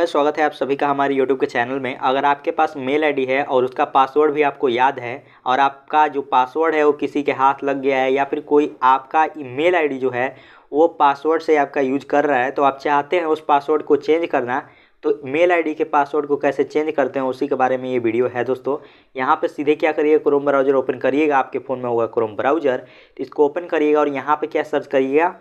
है स्वागत है आप सभी का हमारे YouTube के चैनल में अगर आपके पास मेल आईडी है और उसका पासवर्ड भी आपको याद है और आपका जो पासवर्ड है वो किसी के हाथ लग गया है या फिर कोई आपका मेल आईडी जो है वो पासवर्ड से आपका यूज कर रहा है तो आप चाहते हैं उस पासवर्ड को चेंज करना तो मेल आईडी के पासवर्ड को कैसे चेंज करते हैं उसी के बारे में ये वीडियो है दोस्तों यहाँ पे सीधे क्या करिए क्रोम ब्राउज़र ओपन करिएगा आपके फ़ोन में होगा क्रोम तो ब्राउज़र इसको ओपन करिएगा और यहाँ पे क्या सर्च करिएगा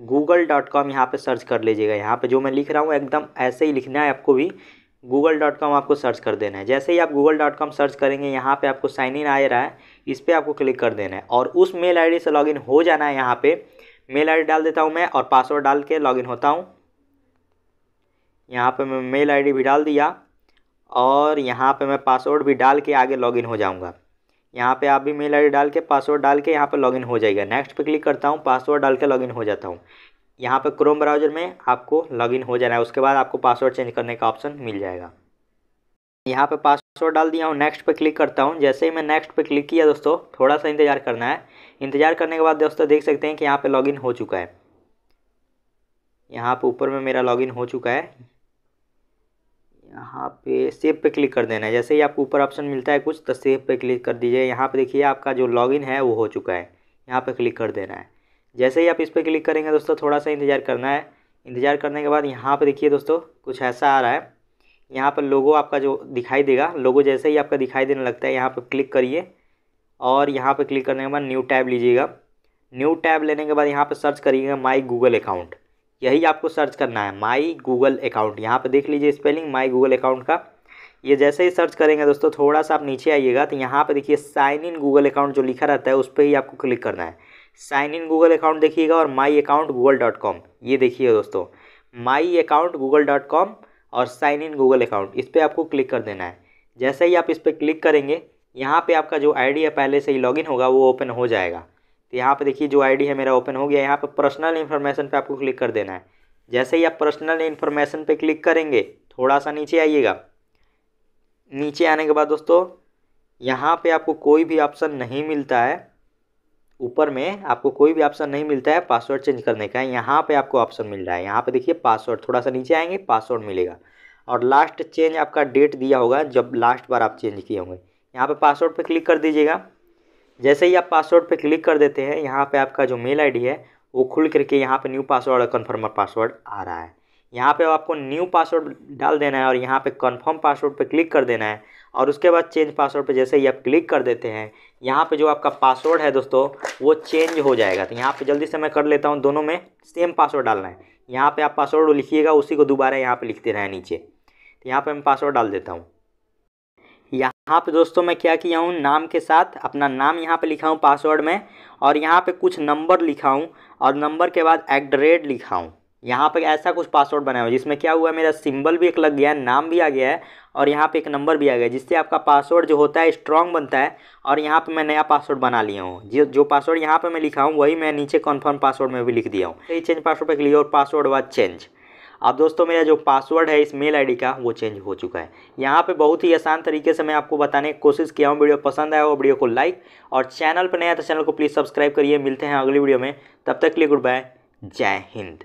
गूगल डॉट कॉम यहाँ पर सर्च कर लीजिएगा यहाँ पे जो मैं लिख रहा हूँ एकदम ऐसे ही लिखना है आपको भी गूगल डॉट कॉम आपको सर्च कर देना है जैसे ही आप गूगल डॉट कॉम सर्च करेंगे यहाँ पे आपको साइन इन आ रहा है इस पर आपको क्लिक कर देना है और उस मेल आईडी से लॉगिन हो जाना है यहाँ पे मेल आईडी डाल देता हूँ मैं और पासवर्ड डाल के लॉगिन होता हूँ यहाँ पे मैं मेल आईडी भी डाल दिया और यहाँ पे मैं पासवर्ड भी डाल के आगे लॉगिन हो जाऊँगा यहाँ पे आप भी मेल आई डाल के पासवर्ड डाल के यहाँ पर लॉगिन हो जाएगा नेक्स्ट पे क्लिक करता हूँ पासवर्ड डाल के लॉगिन हो जाता हूँ यहाँ पर क्रोम ब्राउजर में आपको लॉगिन हो जाना है उसके बाद आपको पासवर्ड चेंज करने का ऑप्शन मिल जाएगा यहाँ पे पासवर्ड डाल दिया हूँ नेक्स्ट पे क्लिक करता हूँ जैसे ही मैं नेक्स्ट पे क्लिक किया दोस्तों थोड़ा सा इंतज़ार करना है इंतज़ार करने के बाद दोस्तों देख सकते हैं कि यहाँ पे लॉगिन हो चुका है यहाँ पे ऊपर में मेरा लॉगिन हो चुका है यहाँ पे सेव पे क्लिक कर देना है जैसे ही आपको ऊपर ऑप्शन मिलता है कुछ तो सेव पे क्लिक कर दीजिए यहाँ पे देखिए आपका जो लॉगिन है वो हो चुका है यहाँ पे क्लिक कर देना है जैसे ही आप इस पर क्लिक करेंगे दोस्तों थोड़ा सा इंतज़ार करना है इंतज़ार करने के बाद यहाँ पर देखिए दोस्तों कुछ ऐसा आ रहा है यहाँ पर लोगो आपका जो दिखाई देगा लोगो जैसे ही आपका दिखाई देने लगता है यहाँ पर क्लिक करिए और यहाँ पर क्लिक करने के बाद न्यू टैब लीजिएगा न्यू टैब लेने के बाद यहाँ पर सर्च करिएगा माई गूगल अकाउंट यही आपको सर्च करना है माई गूगल अकाउंट यहाँ पर देख लीजिए स्पेलिंग माई गूगल अकाउंट का ये जैसे ही सर्च करेंगे दोस्तों थोड़ा सा आप नीचे आइएगा तो यहाँ पर देखिए साइन इन गूगल अकाउंट जो लिखा रहता है उस पर ही आपको क्लिक करना है साइन इन गूगल अकाउंट देखिएगा और my account Google dot com ये देखिए दोस्तों my account Google dot com और साइन इन गूगल अकाउंट इस पर आपको क्लिक कर देना है जैसे ही आप इस पर क्लिक करेंगे यहाँ पे आपका जो आईडी है पहले से ही लॉगिन होगा वो ओपन हो जाएगा तो यहाँ पर देखिए जो आईडी है मेरा ओपन हो गया यहाँ पर पर्सनल इन्फॉर्मेशन पे आपको क्लिक कर देना है जैसे ही आप पर्सनल इन्फॉर्मेशन पे क्लिक करेंगे थोड़ा सा नीचे आइएगा नीचे आने के बाद दोस्तों यहाँ पे आपको कोई भी ऑप्शन नहीं मिलता है ऊपर में आपको कोई भी ऑप्शन नहीं मिलता है पासवर्ड चेंज करने का यहाँ पर आपको ऑप्शन मिल रहा है यहाँ पर देखिए पासवर्ड थोड़ा सा नीचे आएंगे पासवर्ड मिलेगा और लास्ट चेंज आपका डेट दिया होगा जब लास्ट बार आप चेंज किए होंगे यहाँ पर पासवर्ड पर क्लिक कर दीजिएगा जैसे ही आप पासवर्ड पर क्लिक कर देते हैं यहाँ पर आपका जो मेल आई है वो खुल करके यहाँ पर न्यू पासवर्ड और कन्फर्मर पासवर्ड आ रहा है यहाँ पे आपको न्यू पासवर्ड डाल देना है और यहाँ पे कन्फर्म पासवर्ड पे क्लिक कर देना है और उसके बाद चेंज पासवर्ड पे जैसे ही आप क्लिक कर देते हैं यहाँ पे जो आपका पासवर्ड है दोस्तों वो चेंज हो जाएगा तो यहाँ पे जल्दी से मैं कर लेता हूँ दोनों में सेम पासवर्ड डालना है यहाँ पे आप पासवर्ड लिखिएगा उसी को दोबारा यहाँ पर लिखते रहें नीचे तो यहाँ पर मैं पासवर्ड डाल देता हूँ यहाँ पे दोस्तों मैं क्या किया हूँ नाम के साथ अपना नाम यहाँ पे लिखा हूँ पासवर्ड में और यहाँ पे कुछ नंबर लिखा हूँ और नंबर के बाद एट द रेट लिखा हूँ यहाँ पर ऐसा कुछ पासवर्ड बनाया हुआ जिसमें क्या हुआ मेरा सिंबल भी एक लग गया है नाम भी आ गया है और यहाँ पे एक नंबर भी आ गया जिससे आपका पासवर्ड जो होता है स्ट्रॉन्ग बनता है और यहाँ पे मैं नया पासवर्ड बना लिया हूँ जो जो पासवर्ड यहाँ पे मैं लिखा हूँ वही मैं नीचे कन्फर्म पासवर्ड में भी लिख दिया हूँ चेंज पासवर्ड पर लिया और पासवर्ड वाज चेंज अब दोस्तों मेरा जो पासवर्ड है इस मेल आईडी का वो चेंज हो चुका है यहाँ पे बहुत ही आसान तरीके से मैं आपको बताने की कोशिश किया हूँ वीडियो पसंद आया हो वीडियो को लाइक और चैनल पर नया तो चैनल को प्लीज़ सब्सक्राइब करिए मिलते हैं अगली वीडियो में तब तक के लिए गुड बाय जय हिंद